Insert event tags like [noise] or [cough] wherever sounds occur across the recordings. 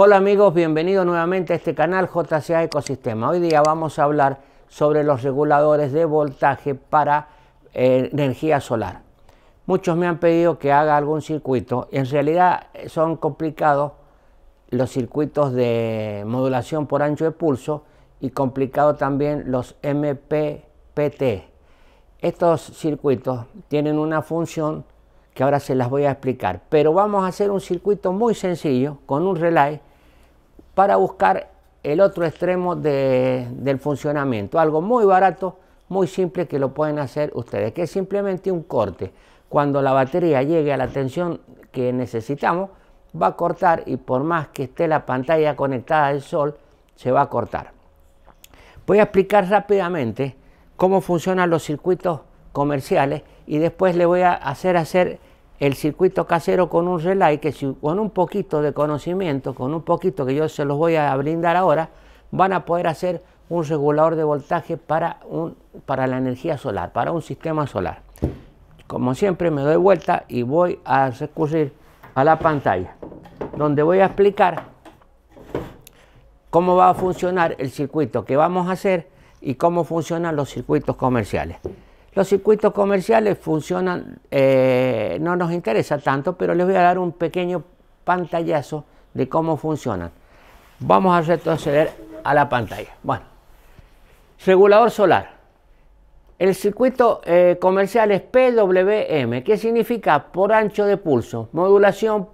Hola amigos, bienvenidos nuevamente a este canal JCA Ecosistema. Hoy día vamos a hablar sobre los reguladores de voltaje para eh, energía solar. Muchos me han pedido que haga algún circuito. En realidad eh, son complicados los circuitos de modulación por ancho de pulso y complicado también los MPPT. Estos circuitos tienen una función que ahora se las voy a explicar, pero vamos a hacer un circuito muy sencillo con un relay para buscar el otro extremo del funcionamiento. Algo muy barato, muy simple que lo pueden hacer ustedes, que es simplemente un corte. Cuando la batería llegue a la tensión que necesitamos, va a cortar y por más que esté la pantalla conectada al sol, se va a cortar. Voy a explicar rápidamente cómo funcionan los circuitos comerciales y después le voy a hacer hacer el circuito casero con un relay que si, con un poquito de conocimiento, con un poquito que yo se los voy a brindar ahora, van a poder hacer un regulador de voltaje para, para la energía solar, para un sistema solar. Como siempre me doy vuelta y voy a recurrir a la pantalla, donde voy a explicar cómo va a funcionar el circuito que vamos a hacer y cómo funcionan los circuitos comerciales. Los circuitos comerciales funcionan, eh, no nos interesa tanto, pero les voy a dar un pequeño pantallazo de cómo funcionan. Vamos a retroceder a la pantalla. Bueno, regulador solar. El circuito eh, comercial es PWM, ¿qué significa por ancho de pulso, modulación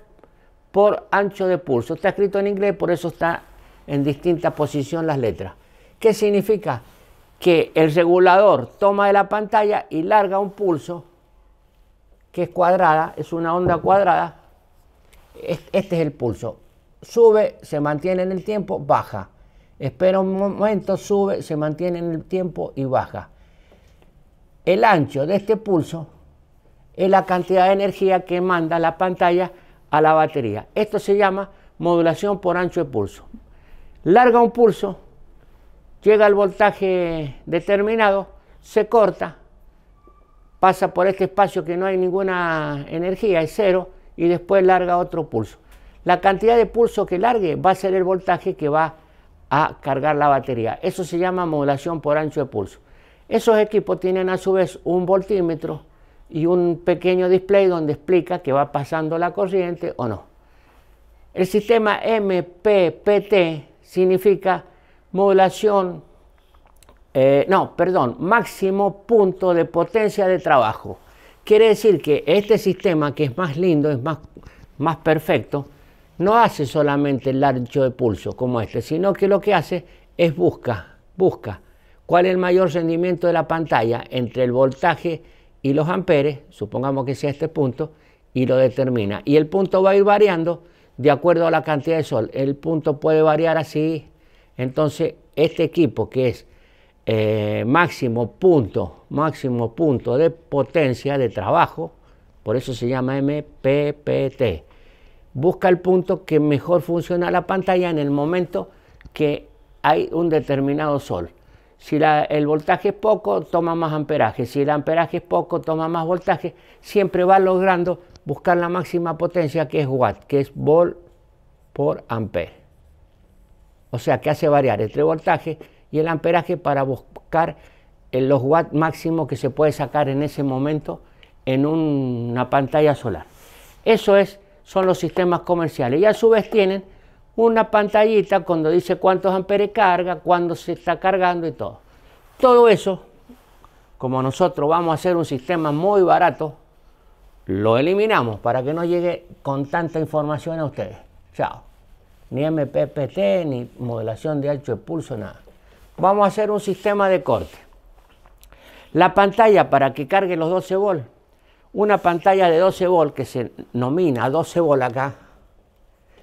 por ancho de pulso. Está escrito en inglés, por eso está en distinta posición las letras. ¿Qué significa? que el regulador toma de la pantalla y larga un pulso que es cuadrada, es una onda cuadrada. Este es el pulso. Sube, se mantiene en el tiempo, baja. Espera un momento, sube, se mantiene en el tiempo y baja. El ancho de este pulso es la cantidad de energía que manda la pantalla a la batería. Esto se llama modulación por ancho de pulso. Larga un pulso llega el voltaje determinado, se corta, pasa por este espacio que no hay ninguna energía, es cero, y después larga otro pulso. La cantidad de pulso que largue va a ser el voltaje que va a cargar la batería. Eso se llama modulación por ancho de pulso. Esos equipos tienen a su vez un voltímetro y un pequeño display donde explica que va pasando la corriente o no. El sistema MPPT significa modulación, eh, no, perdón, máximo punto de potencia de trabajo. Quiere decir que este sistema, que es más lindo, es más, más perfecto, no hace solamente el ancho de pulso como este, sino que lo que hace es busca, busca cuál es el mayor rendimiento de la pantalla entre el voltaje y los amperes, supongamos que sea este punto, y lo determina. Y el punto va a ir variando de acuerdo a la cantidad de sol. El punto puede variar así entonces, este equipo que es eh, máximo punto, máximo punto de potencia de trabajo, por eso se llama MPPT. Busca el punto que mejor funciona la pantalla en el momento que hay un determinado sol. Si el voltaje es poco, toma más amperaje. Si el amperaje es poco, toma más voltaje. Siempre va logrando buscar la máxima potencia que es watt, que es volt por ampere. O sea que hace variar el voltaje y el amperaje para buscar los watts máximos que se puede sacar en ese momento en una pantalla solar. Eso es, son los sistemas comerciales. Y a su vez tienen una pantallita cuando dice cuántos amperes carga, cuándo se está cargando y todo. Todo eso, como nosotros vamos a hacer un sistema muy barato, lo eliminamos para que no llegue con tanta información a ustedes. Chao ni MPPT, ni modelación de ancho de pulso, nada. Vamos a hacer un sistema de corte. La pantalla para que cargue los 12 volts, una pantalla de 12 volts que se nomina 12 volts acá,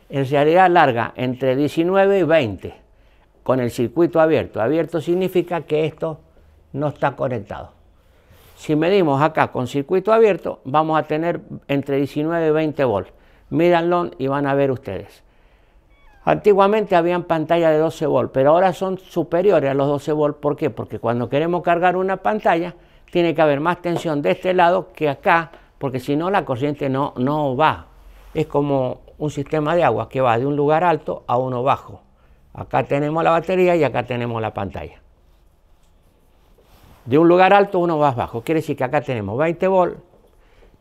en realidad larga entre 19 y 20 con el circuito abierto. Abierto significa que esto no está conectado. Si medimos acá con circuito abierto, vamos a tener entre 19 y 20 volts. Mídanlo y van a ver ustedes. Antiguamente habían pantalla de 12 volts, pero ahora son superiores a los 12 volts. ¿Por qué? Porque cuando queremos cargar una pantalla, tiene que haber más tensión de este lado que acá, porque si no la corriente no, no va. Es como un sistema de agua que va de un lugar alto a uno bajo. Acá tenemos la batería y acá tenemos la pantalla. De un lugar alto uno más bajo. Quiere decir que acá tenemos 20 volts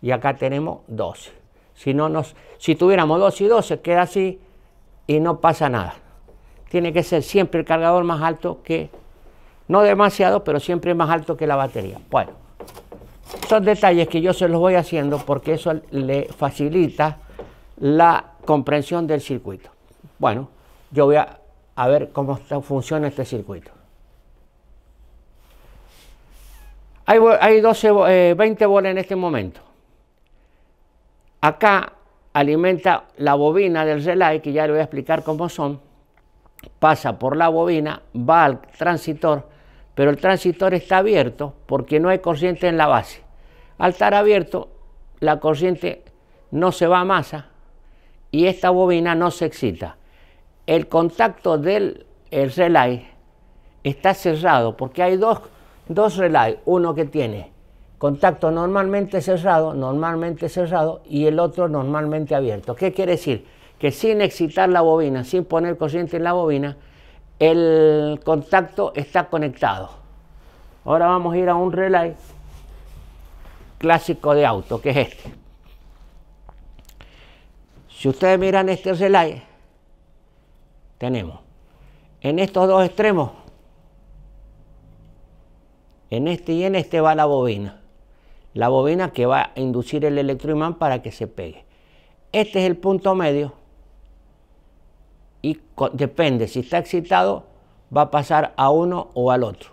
y acá tenemos 12. Si, no nos, si tuviéramos 12 y 12, queda así y no pasa nada. Tiene que ser siempre el cargador más alto que, no demasiado, pero siempre más alto que la batería. Bueno, son detalles que yo se los voy haciendo porque eso le facilita la comprensión del circuito. Bueno, yo voy a, ver cómo funciona este circuito. Hay, 12, 20 eh, bolas en este momento. Acá alimenta la bobina del relay, que ya le voy a explicar cómo son, pasa por la bobina, va al transitor, pero el transistor está abierto porque no hay corriente en la base. Al estar abierto, la corriente no se va a masa y esta bobina no se excita. El contacto del el relay está cerrado porque hay dos, dos uno que tiene contacto normalmente cerrado, normalmente cerrado y el otro normalmente abierto. ¿Qué quiere decir? Que sin excitar la bobina, sin poner corriente en la bobina, el contacto está conectado. Ahora vamos a ir a un relay clásico de auto, que es este. Si ustedes miran este relay, tenemos en estos dos extremos, en este y en este va la bobina la bobina que va a inducir el electroimán para que se pegue. Este es el punto medio y depende, si está excitado va a pasar a uno o al otro.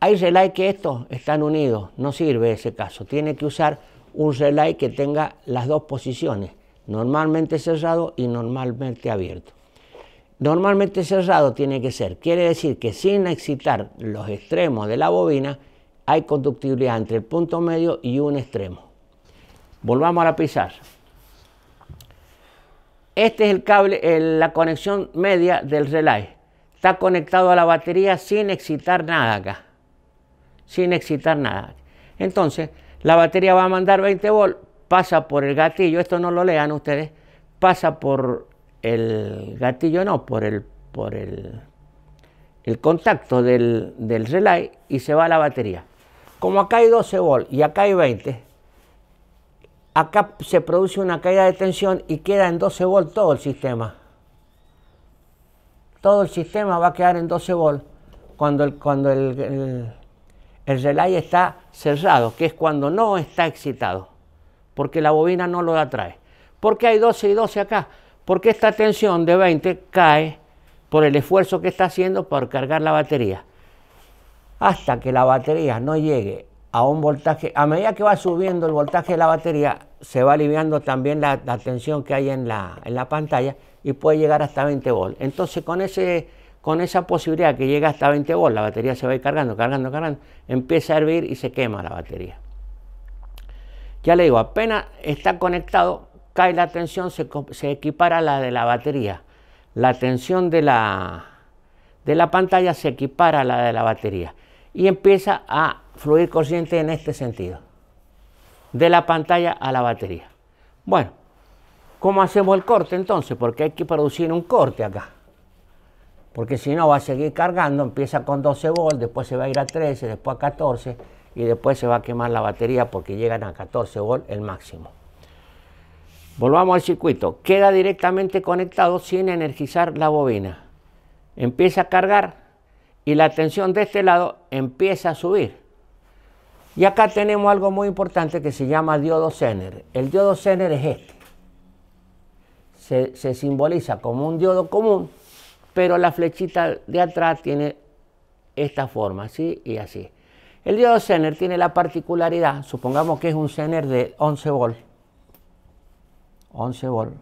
Hay relay que estos están unidos, no sirve ese caso, tiene que usar un relay que tenga las dos posiciones, normalmente cerrado y normalmente abierto. Normalmente cerrado tiene que ser, quiere decir que sin excitar los extremos de la bobina, hay conductibilidad entre el punto medio y un extremo. Volvamos a la pizarra. Este es el cable, la conexión media del relay. Está conectado a la batería sin excitar nada acá. Sin excitar nada. Entonces, la batería va a mandar 20 volts, pasa por el gatillo, esto no lo lean ustedes, pasa por el gatillo, no, por el, por el, el contacto del, del relay y se va a la batería. Como acá hay 12 volt y acá hay 20, acá se produce una caída de tensión y queda en 12 volts todo el sistema. Todo el sistema va a quedar en 12 volts cuando el, cuando el, el, el relay está cerrado, que es cuando no está excitado, porque la bobina no lo atrae. ¿Por qué hay 12 y 12 acá? Porque esta tensión de 20 cae por el esfuerzo que está haciendo para cargar la batería hasta que la batería no llegue a un voltaje, a medida que va subiendo el voltaje de la batería, se va aliviando también la, tensión que hay en la, en la, pantalla y puede llegar hasta 20 volts. Entonces con, ese, con esa posibilidad que llega hasta 20 volts, la batería se va a ir cargando, cargando, cargando, empieza a hervir y se quema la batería. Ya le digo, apenas está conectado, cae la tensión, se, equipara la de la batería. La tensión de la, de la pantalla se equipara a la de la batería y empieza a fluir corriente en este sentido, de la pantalla a la batería. Bueno, ¿cómo hacemos el corte entonces? Porque hay que producir un corte acá. Porque si no va a seguir cargando, empieza con 12 volts, después se va a ir a 13, después a 14 y después se va a quemar la batería porque llegan a 14 volts el máximo. Volvamos al circuito. Queda directamente conectado sin energizar la bobina. Empieza a cargar y la tensión de este lado empieza a subir. Y acá tenemos algo muy importante que se llama diodo Zener. El diodo Zener es este. Se, simboliza como un diodo común, pero la flechita de atrás tiene esta forma, así y así. El diodo Zener tiene la particularidad, supongamos que es un Zener de 11 volts 11 volt.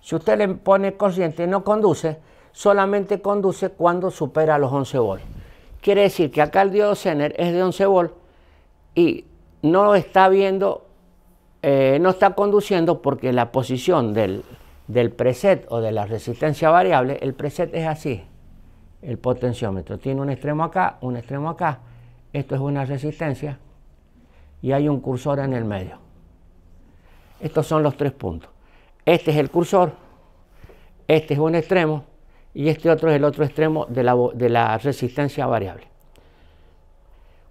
Si usted le pone corriente y no conduce, solamente conduce cuando supera los 11 volts. Quiere decir que acá el diodo Zener es de 11 volts y no está viendo, eh, no está conduciendo porque la posición del preset o de la resistencia variable, el preset es así, el potenciómetro. Tiene un extremo acá, un extremo acá. Esto es una resistencia y hay un cursor en el medio. Estos son los tres puntos. Este es el cursor, este es un extremo y este otro es el otro extremo de la, resistencia variable.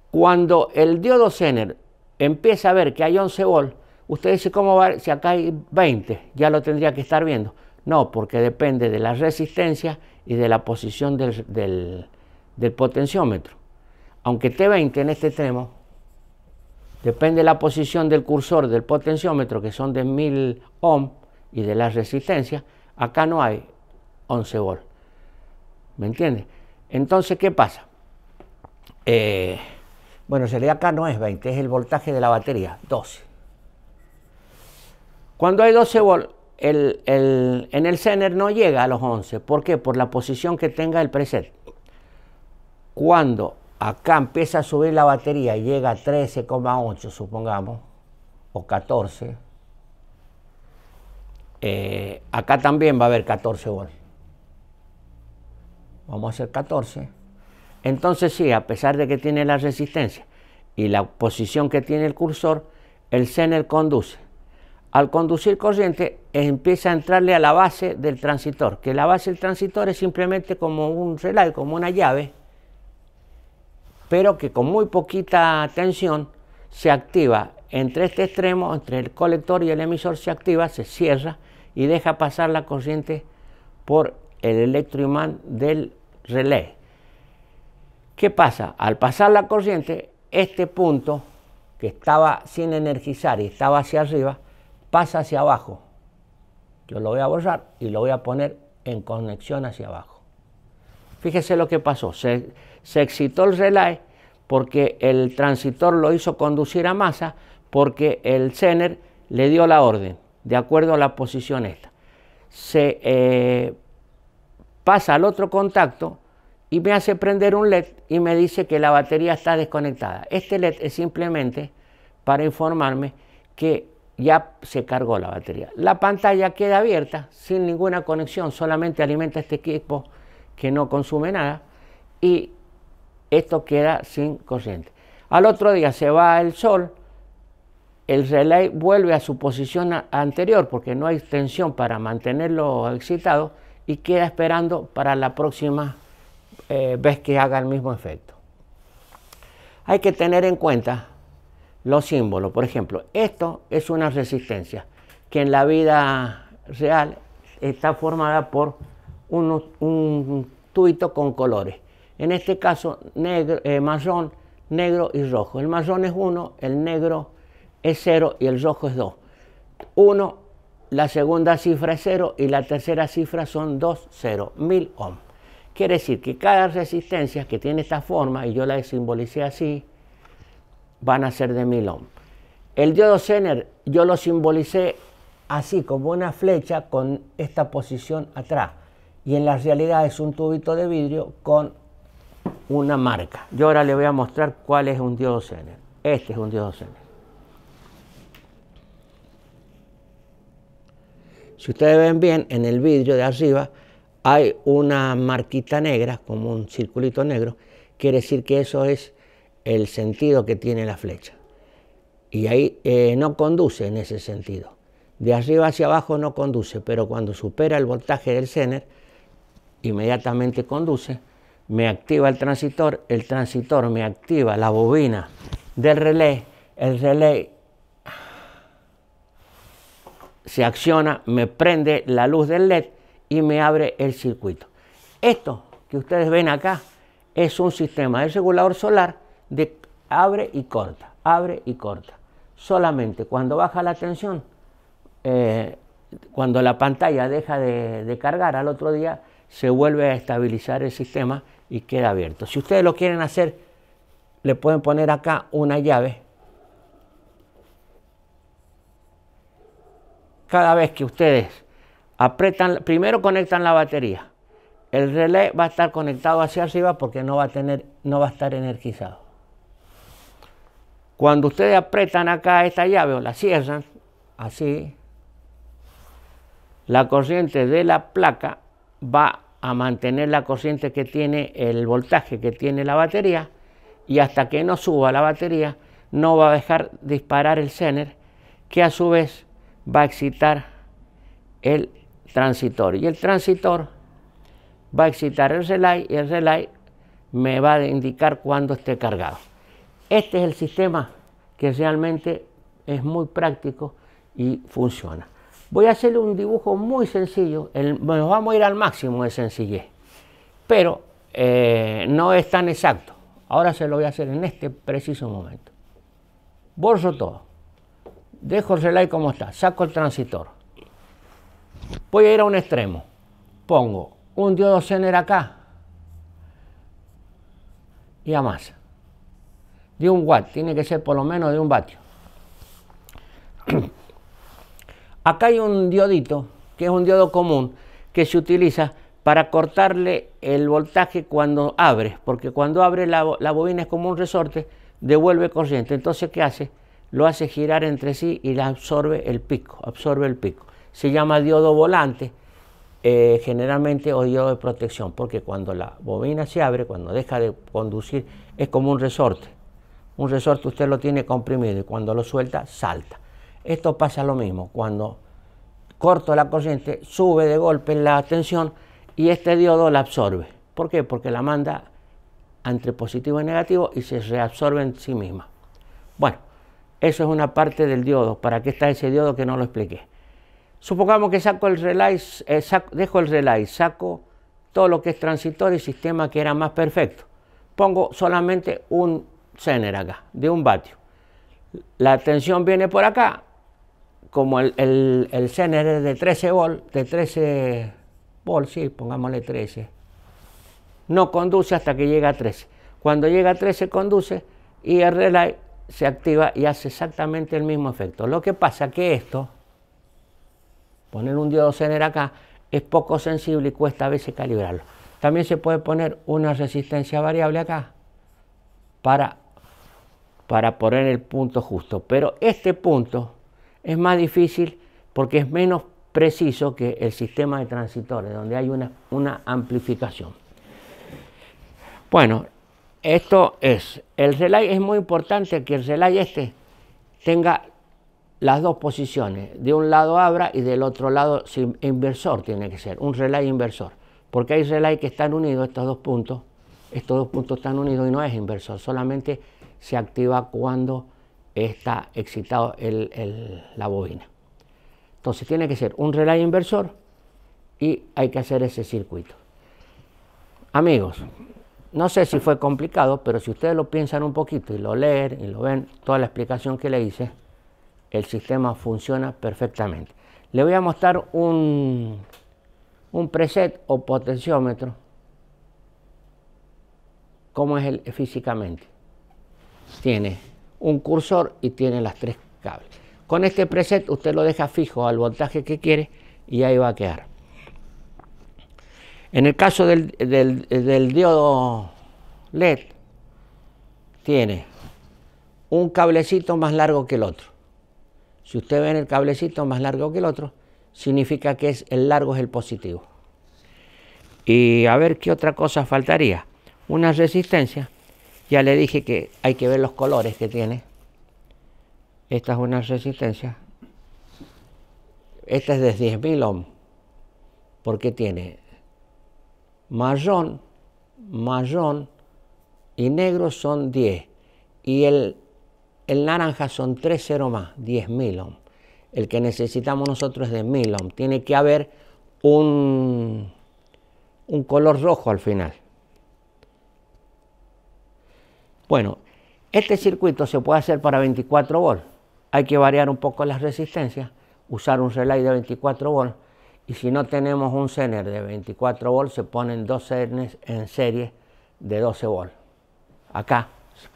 Cuando el diodo Zener empieza a ver que hay 11 volts, usted dice, ¿cómo va? Si acá hay 20, ya lo tendría que estar viendo. No, porque depende de la resistencia y de la posición del, potenciómetro. Aunque T20 en este extremo, depende de la posición del cursor del potenciómetro, que son de 1000 ohm, y de la resistencia, acá no hay 11 volts. ¿Me entiendes? Entonces, ¿qué pasa? Eh, bueno, sería acá no es 20, es el voltaje de la batería, 12. Cuando hay 12 volts, en el Zener no llega a los 11. ¿Por qué? Por la posición que tenga el preset. Cuando acá empieza a subir la batería y llega a 13,8, supongamos, o 14, eh, acá también va a haber 14 volts vamos a hacer 14. Entonces sí, a pesar de que tiene la resistencia y la posición que tiene el cursor, el Zener conduce. Al conducir corriente empieza a entrarle a la base del transistor. que la base del transitor es simplemente como un relay, como una llave, pero que con muy poquita tensión se activa entre este extremo, entre el colector y el emisor se activa, se cierra y deja pasar la corriente por el electroimán del relé. ¿Qué pasa? Al pasar la corriente, este punto que estaba sin energizar y estaba hacia arriba, pasa hacia abajo. Yo lo voy a borrar y lo voy a poner en conexión hacia abajo. Fíjese lo que pasó. Se, se excitó el relé porque el transitor lo hizo conducir a masa porque el Zener le dio la orden, de acuerdo a la posición esta. Se eh, pasa al otro contacto y me hace prender un LED y me dice que la batería está desconectada. Este LED es simplemente para informarme que ya se cargó la batería. La pantalla queda abierta sin ninguna conexión, solamente alimenta este equipo que no consume nada y esto queda sin corriente. Al otro día se va el sol, el relay vuelve a su posición anterior porque no hay tensión para mantenerlo excitado y queda esperando para la próxima eh, vez que haga el mismo efecto. Hay que tener en cuenta los símbolos. Por ejemplo, esto es una resistencia que en la vida real está formada por un tuito con colores. En este caso, negro, eh, marrón, negro y rojo. El marrón es 1, el negro es 0 y el rojo es 2. 1 la segunda cifra es 0 y la tercera cifra son 2, 0, 1000 ohm. Quiere decir que cada resistencia que tiene esta forma, y yo la simbolicé así, van a ser de 1000 ohm. El diodo Zener yo lo simbolicé así como una flecha con esta posición atrás y en la realidad es un tubito de vidrio con una marca. Yo ahora le voy a mostrar cuál es un diodo Zener. Este es un diodo Zener. Si ustedes ven bien, en el vidrio de arriba hay una marquita negra, como un circulito negro, quiere decir que eso es el sentido que tiene la flecha. Y ahí eh, no conduce en ese sentido. De arriba hacia abajo no conduce, pero cuando supera el voltaje del Zener, inmediatamente conduce, me activa el transistor el transitor me activa la bobina del relé, el relé se acciona, me prende la luz del LED y me abre el circuito. Esto que ustedes ven acá es un sistema de regulador solar de abre y corta, abre y corta. Solamente cuando baja la tensión, eh, cuando la pantalla deja de cargar al otro día, se vuelve a estabilizar el sistema y queda abierto. Si ustedes lo quieren hacer, le pueden poner acá una llave cada vez que ustedes apretan, primero conectan la batería, el relé va a estar conectado hacia arriba porque no va a, tener, no va a estar energizado. Cuando ustedes apretan acá esta llave o la cierran, así, la corriente de la placa va a mantener la corriente que tiene el voltaje que tiene la batería y hasta que no suba la batería no va a dejar disparar el zener que a su vez va a excitar el transitor. Y el transitor va a excitar el relay y el relay me va a indicar cuándo esté cargado. Este es el sistema que realmente es muy práctico y funciona. Voy a hacerle un dibujo muy sencillo, nos vamos a ir al máximo de sencillez, pero eh, no es tan exacto. Ahora se lo voy a hacer en este preciso momento. Borro todo. Dejo el relay como está, saco el transistor. Voy a ir a un extremo. Pongo un diodo Zener acá y a más. De un watt, tiene que ser por lo menos de un vatio. [clears throat] acá hay un diodito, que es un diodo común, que se utiliza para cortarle el voltaje cuando abre, porque cuando abre la, la bobina es como un resorte, devuelve corriente. Entonces, ¿qué hace? lo hace girar entre sí y la absorbe el pico, absorbe el pico. Se llama diodo volante, eh, generalmente o diodo de protección, porque cuando la bobina se abre, cuando deja de conducir, es como un resorte. Un resorte usted lo tiene comprimido y cuando lo suelta, salta. Esto pasa lo mismo, cuando corto la corriente, sube de golpe la tensión y este diodo la absorbe. ¿Por qué? Porque la manda entre positivo y negativo y se reabsorbe en sí misma. Bueno, eso es una parte del diodo. ¿Para qué está ese diodo que no lo expliqué? Supongamos que saco el relay, eh, dejo el relay, saco todo lo que es transitorio y sistema que era más perfecto. Pongo solamente un zener acá, de un vatio. La tensión viene por acá, como el, el, es de 13 volt, de 13 volt, sí, pongámosle 13. No conduce hasta que llega a 13. Cuando llega a 13 conduce y el relay se activa y hace exactamente el mismo efecto. Lo que pasa que esto, poner un diodo zener acá, es poco sensible y cuesta a veces calibrarlo. También se puede poner una resistencia variable acá para, para poner el punto justo. Pero este punto es más difícil porque es menos preciso que el sistema de transitores, donde hay una, una amplificación. Bueno, esto es, el relay es muy importante que el relay este tenga las dos posiciones, de un lado abra y del otro lado inversor tiene que ser, un relay inversor, porque hay relay que están unidos estos dos puntos, estos dos puntos están unidos y no es inversor, solamente se activa cuando está excitado el, la bobina. Entonces tiene que ser un relay inversor y hay que hacer ese circuito. Amigos, no sé si fue complicado, pero si ustedes lo piensan un poquito y lo leen y lo ven, toda la explicación que le hice, el sistema funciona perfectamente. Le voy a mostrar un, un preset o potenciómetro, cómo es el, físicamente. Tiene un cursor y tiene las tres cables. Con este preset usted lo deja fijo al voltaje que quiere y ahí va a quedar. En el caso del, diodo LED, tiene un cablecito más largo que el otro. Si usted ve el cablecito más largo que el otro, significa que es, el largo es el positivo. Y a ver qué otra cosa faltaría. Una resistencia. Ya le dije que hay que ver los colores que tiene. Esta es una resistencia. Esta es de 10.000 ohm. Porque tiene marrón, mayón y negro son 10. Y el, naranja son 3,0 más, 10.000 ohm. El que necesitamos nosotros es de 1000 ohm. Tiene que haber un, un color rojo al final. Bueno, este circuito se puede hacer para 24 volts. Hay que variar un poco las resistencias, usar un relay de 24 volts y si no tenemos un cener de 24 volts, se ponen dos cernes en serie de 12 volts. Acá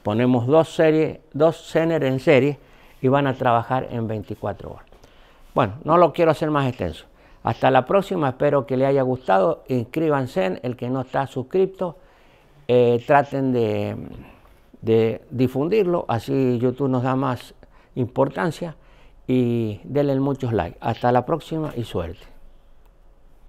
ponemos dos, series, dos cener en serie y van a trabajar en 24 volts. Bueno, no lo quiero hacer más extenso. Hasta la próxima, espero que les haya gustado. Inscríbanse, en el que no está suscrito, eh, traten de difundirlo, así YouTube nos da más importancia y denle muchos likes. Hasta la próxima y suerte.